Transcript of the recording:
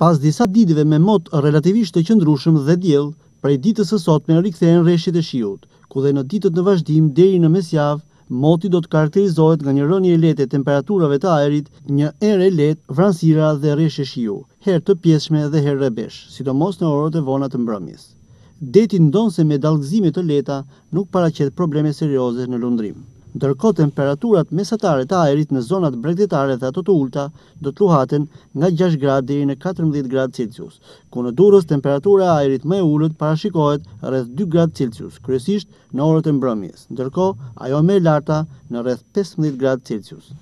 Pas disa ditëve me mot relativisht të qëndrushëm dhe djelë, prej ditës e sot me në rikëthejnë reshjet e shiut, ku dhe në ditët në vazhdim deri në mesjavë, moti do të karakterizohet nga një rënje letë e temperaturave të aerit, një ere letë, vransira dhe e shiu, herë të pjeshme dhe herë rebesh, sidomos në orët e vonat të mbrëmjes. Detin ndonë se me dalgzime të leta nuk para qëtë probleme serioze në lundrimë ndërko temperaturat mesatare të aerit në zonat bregdetare dhe ato të ulta do të luhaten nga 6 grad diri në 14 grad Celsius, ku në durës temperatura aerit me ullët parashikohet rrëth 2 grad Celsius, kryesisht në orët e mbrëmjes, ndërko ajo me larta në rrëth 15 grad Celsius.